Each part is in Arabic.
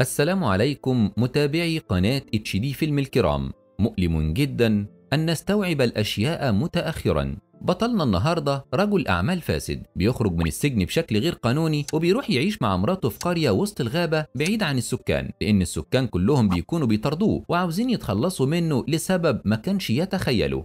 السلام عليكم متابعي قناة اتش دي فيلم الكرام مؤلم جدا أن نستوعب الأشياء متأخرا بطلنا النهاردة رجل أعمال فاسد بيخرج من السجن بشكل غير قانوني وبيروح يعيش مع مراته في قرية وسط الغابة بعيد عن السكان لأن السكان كلهم بيكونوا بيطردوه وعاوزين يتخلصوا منه لسبب ما كانش يتخيله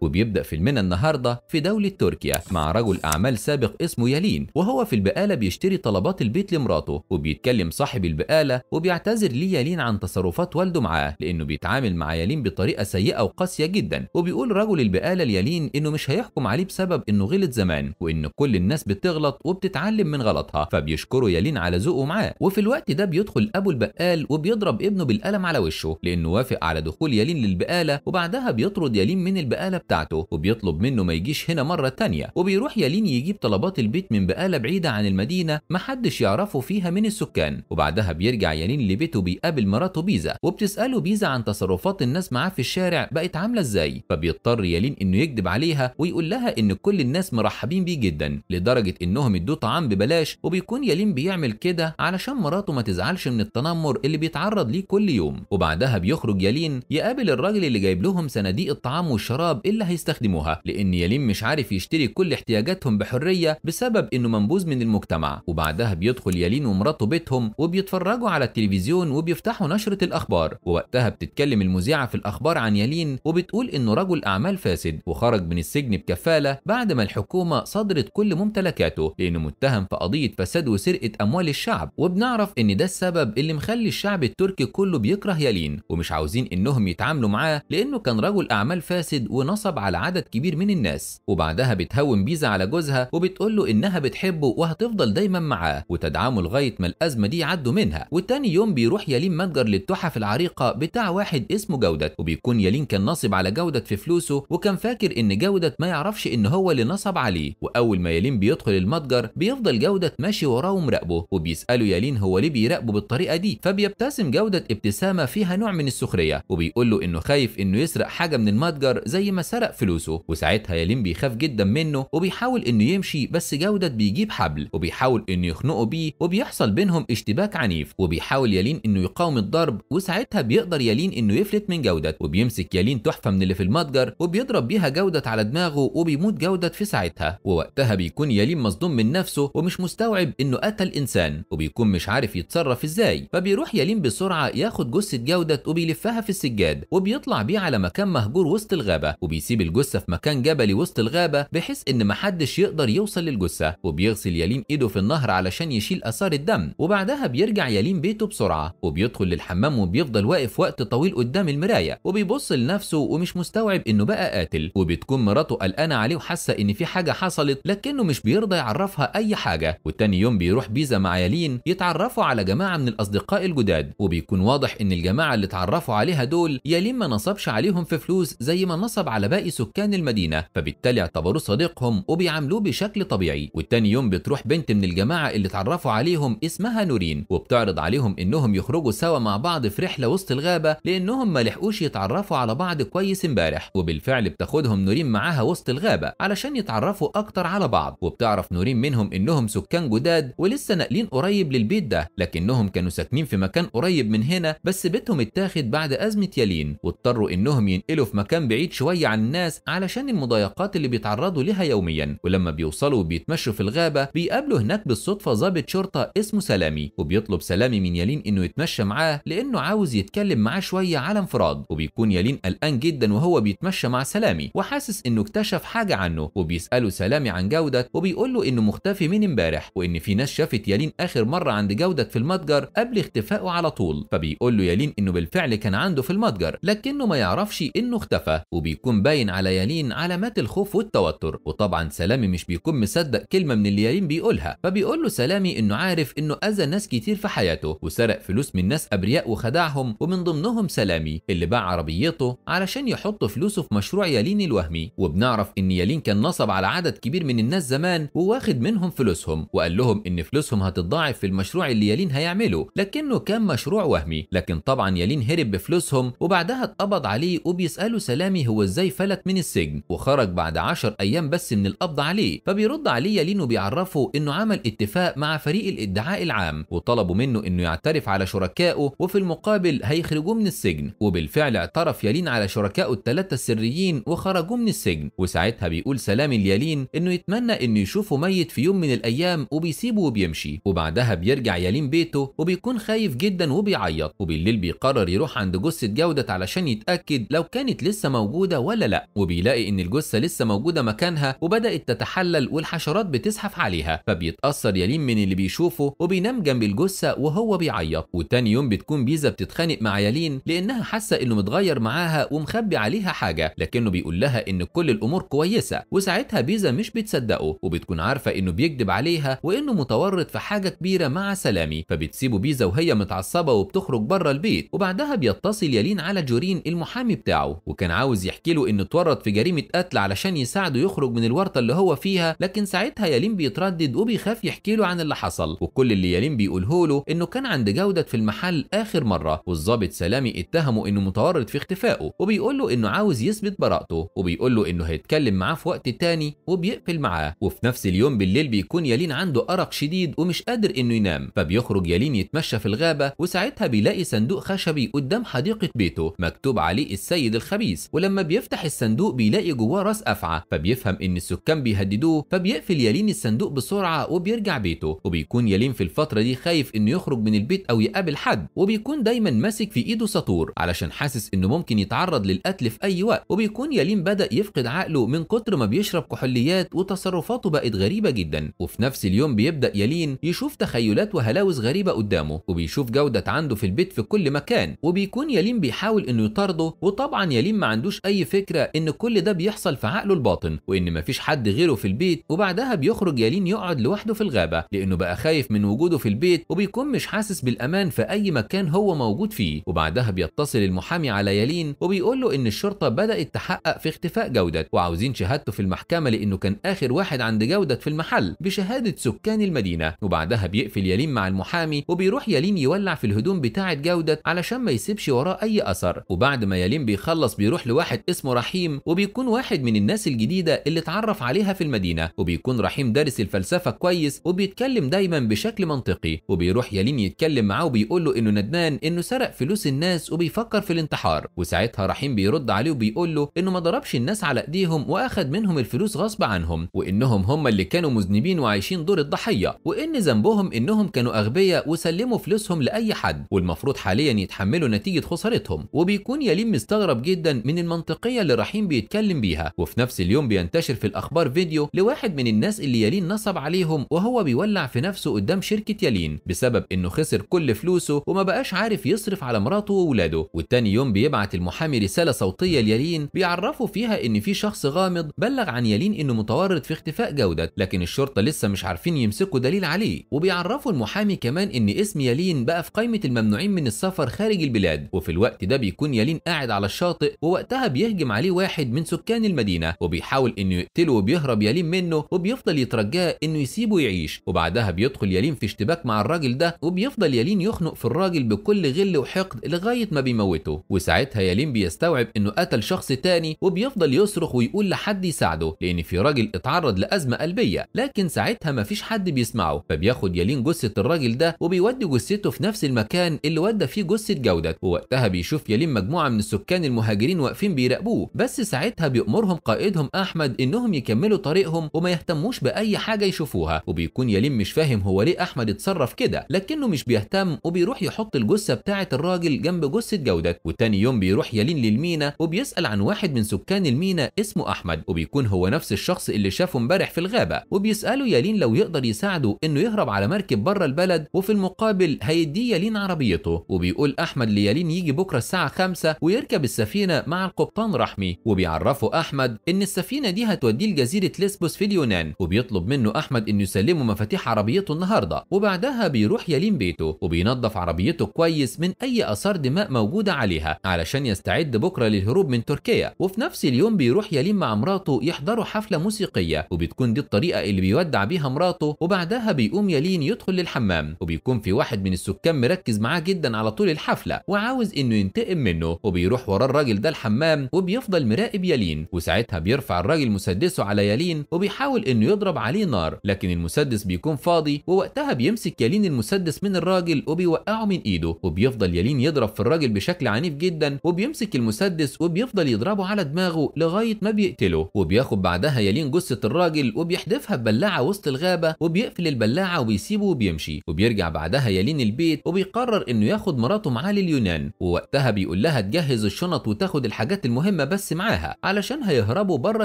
وبيبدأ في المنى النهاردة في دولة تركيا مع رجل أعمال سابق اسمه يالين وهو في البقالة بيشتري طلبات البيت لمراته وبيتكلم صاحب البقالة وبيعتذر ليه يالين عن تصرفات والده معاه لأنه بيتعامل مع يالين بطريقة سيئة وقاسية جدا وبيقول رجل البقالة ليالين إنه مش هيحكم عليه بسبب إنه غلط زمان وإن كل الناس بتغلط وبتتعلم من غلطها فبيشكره يالين على ذوقه معاه وفي الوقت ده بيدخل أبو البقال وبيضرب ابنه بالقلم على وشه لأنه وافق على دخول يالين للبقالة وبعدها بيطرد يالين من البقالة بتاعته وبيطلب منه ما يجيش هنا مرة تانية وبيروح يالين يجيب طلبات البيت من بقالة بعيدة عن المدينة محدش يعرفه فيها من السكان وبعدها بيرجع يالين لبيته بيقابل مراته بيزا وبتسأله بيزا عن تصرفات الناس معاه في الشارع بقت عاملة ازاي فبيضطر يالين انه يكذب عليها ويقول لها ان كل الناس مرحبين بيه جدا لدرجة انهم ادوه طعام ببلاش وبيكون يالين بيعمل كده علشان مراته ما تزعلش من التنمر اللي بيتعرض ليه كل يوم وبعدها بيخرج يالين يقابل الراجل اللي جايب لهم صناديق الطعام والشراب اللي اللي هيستخدموها لان يلين مش عارف يشتري كل احتياجاتهم بحريه بسبب انه منبوذ من المجتمع وبعدها بيدخل يلين ومراته بيتهم وبيتفرجوا على التلفزيون وبيفتحوا نشره الاخبار ووقتها بتتكلم المذيعه في الاخبار عن يلين وبتقول انه رجل اعمال فاسد وخرج من السجن بكفاله بعد ما الحكومه صدرت كل ممتلكاته لانه متهم في قضيه فساد وسرقه اموال الشعب وبنعرف ان ده السبب اللي مخلي الشعب التركي كله بيكره يلين ومش عاوزين انهم يتعاملوا معاه لانه كان رجل اعمال فاسد ونصر نصب على عدد كبير من الناس وبعدها بتهون بيزا على جوزها وبتقول له انها بتحبه وهتفضل دايما معاه وتدعمه لغايه ما الازمه دي عدوا منها وتاني يوم بيروح يلين متجر للتحف العريقه بتاع واحد اسمه جودت وبيكون يلين كان ناصب على جودت في فلوسه وكان فاكر ان جودت ما يعرفش ان هو اللي نصب عليه واول ما يلين بيدخل المتجر بيفضل جودت ماشي وراه ومراقبه وبيساله يلين هو ليه بيراقبه بالطريقه دي فبيبتسم جودت ابتسامه فيها نوع من السخريه وبيقول له انه خايف انه يسرق حاجه من المتجر زي ما سرق سرق فلوسه وساعتها يلين بيخاف جدا منه وبيحاول انه يمشي بس جودت بيجيب حبل وبيحاول انه يخنقه بيه وبيحصل بينهم اشتباك عنيف وبيحاول يلين انه يقاوم الضرب وساعتها بيقدر يلين انه يفلت من جودت وبيمسك يلين تحفه من اللي في المتجر وبيضرب بيها جودت على دماغه وبيموت جودت في ساعتها ووقتها بيكون يلين مصدوم من نفسه ومش مستوعب انه قتل انسان وبيكون مش عارف يتصرف ازاي فبيروح يلين بسرعه ياخد جثه جودت وبيلفها في السجاد وبيطلع بيه على مكان مهجور وسط الغابه وبيس بيسيب الجثة في مكان جبلي وسط الغابة بحيث إن محدش يقدر يوصل للجثة وبيغسل يليم إيده في النهر علشان يشيل آثار الدم وبعدها بيرجع يليم بيته بسرعة وبيدخل للحمام وبيفضل واقف وقت طويل قدام المراية وبيبص لنفسه ومش مستوعب إنه بقى قاتل وبتكون مراته قلقانة عليه وحاسة إن في حاجة حصلت لكنه مش بيرضى يعرفها أي حاجة والتاني يوم بيروح بيزا مع يالين يتعرفوا على جماعة من الأصدقاء الجداد وبيكون واضح إن الجماعة اللي اتعرفوا عليها دول يالين ما نصبش عليهم في فلوس زي ما نصب على باء سكان المدينة فبالتالي اعتبروه صديقهم وبيعاملوه بشكل طبيعي والتاني يوم بتروح بنت من الجماعة اللي اتعرفوا عليهم اسمها نورين وبتعرض عليهم انهم يخرجوا سوا مع بعض في رحلة وسط الغابة لانهم ما لحقوش يتعرفوا على بعض كويس امبارح وبالفعل بتاخدهم نورين معاها وسط الغابة علشان يتعرفوا اكتر على بعض وبتعرف نورين منهم انهم سكان جداد ولسه ناقلين قريب للبيت ده لكنهم كانوا ساكنين في مكان قريب من هنا بس بيتهم اتاخد بعد ازمة يالين واضطروا انهم ينقلوا في مكان بعيد شوية عن الناس علشان المضايقات اللي بيتعرضوا لها يوميا ولما بيوصلوا وبيتمشوا في الغابة بيقابلوا هناك بالصدفة ضابط شرطة اسمه سلامي وبيطلب سلامي من يالين انه يتمشى معاه لانه عاوز يتكلم معاه شوية على انفراد وبيكون يالين قلقان جدا وهو بيتمشى مع سلامي وحاسس انه اكتشف حاجة عنه وبيسأله سلامي عن جودة وبيقول له انه مختفي من امبارح وان في ناس شافت يالين اخر مرة عند جودة في المتجر قبل اختفائه على طول فبيقول له يالين انه بالفعل كان عنده في المتجر لكنه ما يعرفش انه اختفى وبيكون باين على يالين علامات الخوف والتوتر وطبعا سلامي مش بيكون مصدق كلمه من اللي يالين بيقولها فبيقول له سلامي انه عارف انه اذى ناس كتير في حياته وسرق فلوس من ناس ابرياء وخدعهم ومن ضمنهم سلامي اللي باع عربيته علشان يحط فلوسه في مشروع يالين الوهمي وبنعرف ان يالين كان نصب على عدد كبير من الناس زمان وواخد منهم فلوسهم وقال لهم ان فلوسهم هتتضاعف في المشروع اللي يالين هيعمله لكنه كان مشروع وهمي لكن طبعا يالين هرب بفلوسهم وبعدها اتقبض عليه وبيساله سلامي هو ازاي فلت من السجن وخرج بعد 10 ايام بس من القبض عليه فبيرد عليه لينو بيعرفه انه عمل اتفاق مع فريق الادعاء العام وطلبوا منه انه يعترف على شركائه وفي المقابل هيخرجوه من السجن وبالفعل اعترف يالين على شركائه الثلاثه السريين وخرجوه من السجن وساعتها بيقول سلام ليالين انه يتمنى انه يشوفه ميت في يوم من الايام وبيسيبه وبيمشي وبعدها بيرجع يالين بيته وبيكون خايف جدا وبيعيط وبالليل بيقرر يروح عند جثه جودة علشان يتاكد لو كانت لسه موجوده ولا لا وبيلاقي ان الجثه لسه موجوده مكانها وبدات تتحلل والحشرات بتزحف عليها فبيتاثر يلين من اللي بيشوفه وبينام جنب الجثه وهو بيعيط وتاني يوم بتكون بيزا بتتخانق مع يالين لانها حاسه انه متغير معاها ومخبي عليها حاجه لكنه بيقول لها ان كل الامور كويسه وساعتها بيزا مش بتصدقه وبتكون عارفه انه بيكذب عليها وانه متورط في حاجه كبيره مع سلامي فبتسيبه بيزا وهي متعصبه وبتخرج بره البيت وبعدها بيتصل يالين على جورين المحامي بتاعه وكان عاوز يحكي له ان انه اتورط في جريمه قتل علشان يساعده يخرج من الورطه اللي هو فيها لكن ساعتها يالين بيتردد وبيخاف يحكي له عن اللي حصل وكل اللي يالين بيقوله له انه كان عند جوده في المحل اخر مره والظابط سلامي اتهمه انه متورط في اختفائه وبيقول له انه عاوز يثبت براءته وبيقول له انه هيتكلم معاه في وقت تاني وبيقفل معاه وفي نفس اليوم بالليل بيكون يالين عنده ارق شديد ومش قادر انه ينام فبيخرج يالين يتمشى في الغابه وساعتها بيلاقي صندوق خشبي قدام حديقه بيته مكتوب عليه السيد الخبيث ولما بيفتح الصندوق بيلاقي جواه راس افعى فبيفهم ان السكان بيهددوه فبيقفل يالين الصندوق بسرعه وبيرجع بيته وبيكون يالين في الفتره دي خايف انه يخرج من البيت او يقابل حد وبيكون دايما ماسك في ايده ساطور علشان حاسس انه ممكن يتعرض للقتل في اي وقت وبيكون يالين بدا يفقد عقله من كتر ما بيشرب كحوليات وتصرفاته بقت غريبه جدا وفي نفس اليوم بيبدا يالين يشوف تخيلات وهلاوس غريبه قدامه وبيشوف جوده عنده في البيت في كل مكان وبيكون يالين بيحاول انه يطارده وطبعا يالين ما عندوش اي فكره إن كل ده بيحصل في عقله الباطن وإن مفيش حد غيره في البيت وبعدها بيخرج يالين يقعد لوحده في الغابة لأنه بقى خايف من وجوده في البيت وبيكون مش حاسس بالأمان في أي مكان هو موجود فيه وبعدها بيتصل المحامي على يالين وبيقول له إن الشرطة بدأت تحقق في اختفاء جودة وعاوزين شهادته في المحكمة لأنه كان آخر واحد عند جودة في المحل بشهادة سكان المدينة وبعدها بيقفل يالين مع المحامي وبيروح يالين يولع في الهدوم بتاعة جودة علشان ما يسيبش وراه أي أثر وبعد ما يالين بيخلص بيروح لواحد اسمه رحيم وبيكون واحد من الناس الجديدة اللي اتعرف عليها في المدينة وبيكون رحيم دارس الفلسفة كويس وبيتكلم دايما بشكل منطقي وبيروح يالين يتكلم معاه وبيقول له انه ندمان انه سرق فلوس الناس وبيفكر في الانتحار وساعتها رحيم بيرد عليه وبيقول له انه ما ضربش الناس على ايديهم واخد منهم الفلوس غصب عنهم وانهم هم اللي كانوا مذنبين وعايشين دور الضحية وان ذنبهم انهم كانوا اغبياء وسلموا فلوسهم لاي حد والمفروض حاليا يتحملوا نتيجة خسارتهم وبيكون يالين مستغرب جدا من المنطقية اللي رحيم بيتكلم بيها وفي نفس اليوم بينتشر في الاخبار فيديو لواحد من الناس اللي يالين نصب عليهم وهو بيولع في نفسه قدام شركه يالين بسبب انه خسر كل فلوسه وما بقاش عارف يصرف على مراته واولاده والتاني يوم بيبعت المحامي رساله صوتيه ليالين بيعرفه فيها ان في شخص غامض بلغ عن يالين انه متورط في اختفاء جودة لكن الشرطه لسه مش عارفين يمسكوا دليل عليه وبيعرفوا المحامي كمان ان اسم يالين بقى في قائمه الممنوعين من السفر خارج البلاد وفي الوقت ده بيكون يالين قاعد على الشاطئ ووقتها بيهجم عليه واحد من سكان المدينه وبيحاول انه يقتله وبيهرب يليم منه وبيفضل يترجاه انه يسيبه يعيش وبعدها بيدخل يليم في اشتباك مع الراجل ده وبيفضل يليم يخنق في الراجل بكل غل وحقد لغايه ما بيموته وساعتها يليم بيستوعب انه قتل شخص تاني وبيفضل يصرخ ويقول لحد يساعده لان في راجل اتعرض لازمه قلبيه لكن ساعتها مفيش حد بيسمعه فبياخد يلين جثه الراجل ده وبيودي جثته في نفس المكان اللي ودى فيه جثه جودت ووقتها بيشوف يلين مجموعه من السكان المهاجرين واقفين بيراقبوه بس ساعتها بيأمرهم قائدهم أحمد إنهم يكملوا طريقهم وما يهتموش بأي حاجة يشوفوها وبيكون يليم مش فاهم هو ليه أحمد اتصرف كده لكنه مش بيهتم وبيروح يحط الجثة بتاعة الراجل جنب جثة جودت وتاني يوم بيروح يلين للمينا وبيسأل عن واحد من سكان المينا اسمه أحمد وبيكون هو نفس الشخص اللي شافه امبارح في الغابة وبيسأله يلين لو يقدر يساعده إنه يهرب على مركب بره البلد وفي المقابل هيديه يلين عربيته وبيقول أحمد ليالين يجي بكرة الساعة 5 ويركب السفينة مع القبطان رحمة المحمي وبيعرفه احمد ان السفينه دي هتوديه لجزيره ليسبوس في اليونان وبيطلب منه احمد انه يسلمه مفاتيح عربيته النهارده وبعدها بيروح يلين بيته وبينظف عربيته كويس من اي اثار دماء موجوده عليها علشان يستعد بكره للهروب من تركيا وفي نفس اليوم بيروح يلين مع مراته يحضروا حفله موسيقيه وبتكون دي الطريقه اللي بيودع بيها مراته وبعدها بيقوم يلين يدخل للحمام وبيكون في واحد من السكان مركز معاه جدا على طول الحفله وعاوز انه ينتقم منه وبيروح وراه الراجل ده الحمام وبيفضل بيفضل مراقب يالين وساعتها بيرفع الراجل مسدسه على يالين وبيحاول انه يضرب عليه نار لكن المسدس بيكون فاضي ووقتها بيمسك يالين المسدس من الراجل وبيوقعه من ايده وبيفضل يالين يضرب في الراجل بشكل عنيف جدا وبيمسك المسدس وبيفضل يضربه على دماغه لغايه ما بيقتله وبياخد بعدها يالين جثه الراجل وبيحدفها ببلاعه وسط الغابه وبيقفل البلاعه وبيسيبه وبيمشي وبيرجع بعدها يالين البيت وبيقرر انه ياخد مراته معاه لليونان ووقتها بيقول لها تجهز الشنط وتاخد الحاجات المهمه بس بس معاها علشان هيهربوا بره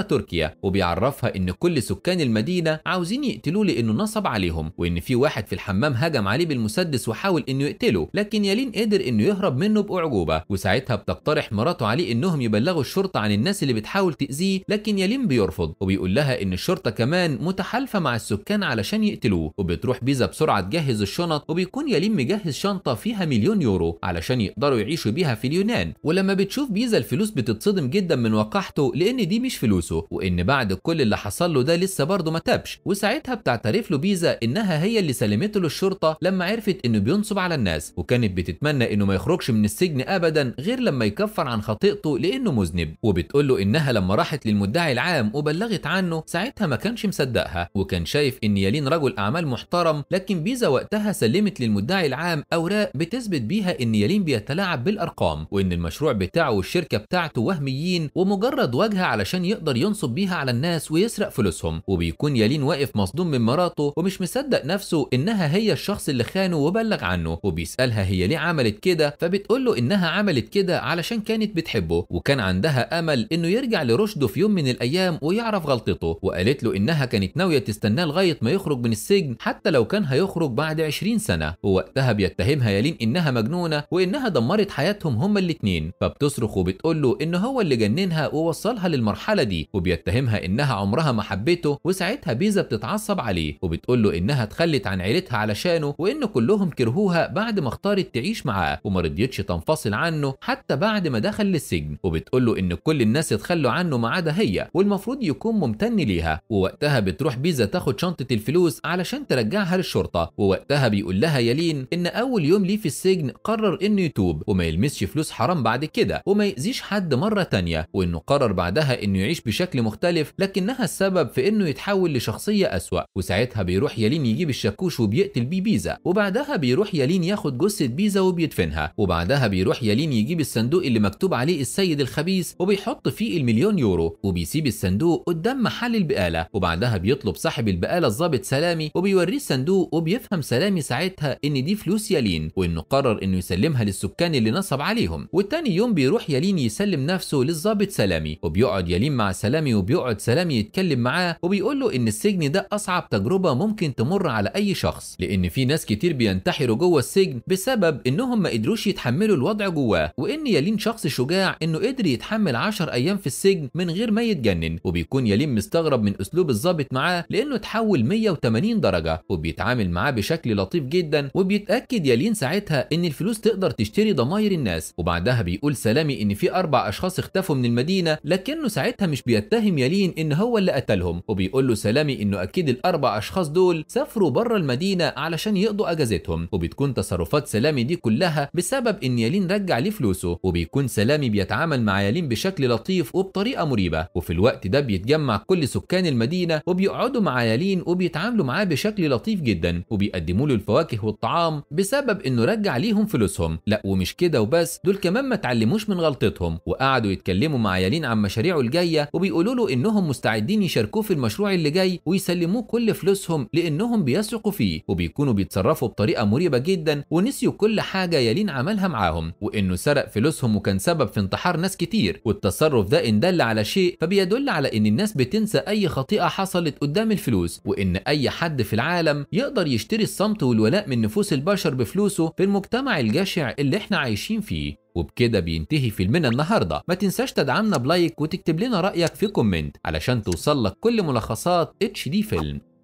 تركيا وبيعرفها ان كل سكان المدينه عاوزين يقتلوه لانه نصب عليهم وان في واحد في الحمام هجم عليه بالمسدس وحاول انه يقتله لكن يالين قدر انه يهرب منه باعجوبه وساعتها بتقترح مراته عليه انهم يبلغوا الشرطه عن الناس اللي بتحاول تاذيه لكن يالين بيرفض وبيقول لها ان الشرطه كمان متحالفه مع السكان علشان يقتلوه وبتروح بيزا بسرعه تجهز الشنط وبيكون يالين مجهز شنطه فيها مليون يورو علشان يقدروا يعيشوا بيها في اليونان ولما بتشوف بيزا الفلوس بتتصدم جدا جدا من وقاحته لان دي مش فلوسه وان بعد كل اللي حصل له ده لسه برضه ما تابش وساعتها بتعترف له بيزا انها هي اللي سلمته له الشرطه لما عرفت انه بينصب على الناس وكانت بتتمنى انه ما يخرجش من السجن ابدا غير لما يكفر عن خطيئته لانه مذنب وبتقول له انها لما راحت للمدعي العام وبلغت عنه ساعتها ما كانش مصدقها وكان شايف ان يالين رجل اعمال محترم لكن بيزا وقتها سلمت للمدعي العام اوراق بتثبت بيها ان يالين بيتلاعب بالارقام وان المشروع بتاعه والشركه بتاعته وهميين الحقيقيين ومجرد واجهه علشان يقدر ينصب بيها على الناس ويسرق فلوسهم وبيكون يالين واقف مصدوم من مراته ومش مصدق نفسه انها هي الشخص اللي خانه وبلغ عنه وبيسالها هي ليه عملت كده فبتقول له انها عملت كده علشان كانت بتحبه وكان عندها امل انه يرجع لرشده في يوم من الايام ويعرف غلطته وقالت له انها كانت ناويه تستناه لغايه ما يخرج من السجن حتى لو كان هيخرج بعد 20 سنه ووقتها بيتهمها يالين انها مجنونه وانها دمرت حياتهم هما الاثنين فبتصرخ وبتقول له ان هو اللي اللي جننها ووصلها للمرحلة دي وبيتهمها إنها عمرها ما حبته وساعتها بيزا بتتعصب عليه وبتقول له إنها اتخلت عن عيلتها علشانه وإن كلهم كرهوها بعد ما اختارت تعيش معاه وما رضيتش تنفصل عنه حتى بعد ما دخل للسجن وبتقول له إن كل الناس اتخلوا عنه ما عدا هي والمفروض يكون ممتن ليها ووقتها بتروح بيزا تاخد شنطة الفلوس علشان ترجعها للشرطة ووقتها بيقول لها يالين إن أول يوم ليه في السجن قرر إنه يتوب وما يلمسش فلوس حرام بعد كده وما يأذيش حد مرة تانية تانية وإنه قرر بعدها إنه يعيش بشكل مختلف لكنها السبب في إنه يتحول لشخصية أسوأ وساعتها بيروح يلين يجيب الشاكوش وبيقتل بيه بيزا وبعدها بيروح يلين ياخد جثة بيزا وبيدفنها وبعدها بيروح يلين يجيب الصندوق اللي مكتوب عليه السيد الخبيث وبيحط فيه المليون يورو وبيسيب الصندوق قدام محل البقالة وبعدها بيطلب صاحب البقالة الظابط سلامي وبيوريه الصندوق وبيفهم سلامي ساعتها إن دي فلوس يلين وإنه قرر إنه يسلمها للسكان اللي نصب عليهم والتاني يوم بيروح يلين يسلم نفسه الضابط سلامي وبيقعد يلين مع سلامي وبيقعد سلامي يتكلم معاه وبيقول له ان السجن ده اصعب تجربه ممكن تمر على اي شخص لان في ناس كتير بينتحروا جوه السجن بسبب انهم ما قدروش يتحملوا الوضع جواه وان يلين شخص شجاع انه قدر يتحمل 10 ايام في السجن من غير ما يتجنن وبيكون يلين مستغرب من اسلوب الظابط معاه لانه اتحول 180 درجه وبيتعامل معاه بشكل لطيف جدا وبيتاكد يلين ساعتها ان الفلوس تقدر تشتري ضماير الناس وبعدها بيقول سلامي ان في اربع اشخاص اختفوا اختلفوا من المدينه لكنه ساعتها مش بيتهم يالين ان هو اللي قتلهم وبيقول له سلامي انه اكيد الاربع اشخاص دول سافروا بره المدينه علشان يقضوا اجازتهم وبتكون تصرفات سلامي دي كلها بسبب ان يالين رجع ليه فلوسه وبيكون سلامي بيتعامل مع يالين بشكل لطيف وبطريقه مريبه وفي الوقت ده بيتجمع كل سكان المدينه وبيقعدوا مع يالين وبيتعاملوا معاه بشكل لطيف جدا وبيقدموا له الفواكه والطعام بسبب انه رجع ليهم فلوسهم لا ومش كده وبس دول كمان ما اتعلموش من غلطتهم وقعدوا يتكلموا بيتكلموا مع يالين عن مشاريعه الجايه وبيقولوا له انهم مستعدين يشاركوه في المشروع اللي جاي ويسلموه كل فلوسهم لانهم بيثقوا فيه وبيكونوا بيتصرفوا بطريقه مريبه جدا ونسيوا كل حاجه يالين عملها معاهم وانه سرق فلوسهم وكان سبب في انتحار ناس كتير والتصرف ده ان دل على شيء فبيدل على ان الناس بتنسى اي خطيئه حصلت قدام الفلوس وان اي حد في العالم يقدر يشتري الصمت والولاء من نفوس البشر بفلوسه في المجتمع الجشع اللي احنا عايشين فيه وبكده بينتهي فيلمنا النهارده ما تنساش تدعمنا بلايك وتكتب لنا رايك في كومنت علشان توصل لك كل ملخصات اتش دي فيلم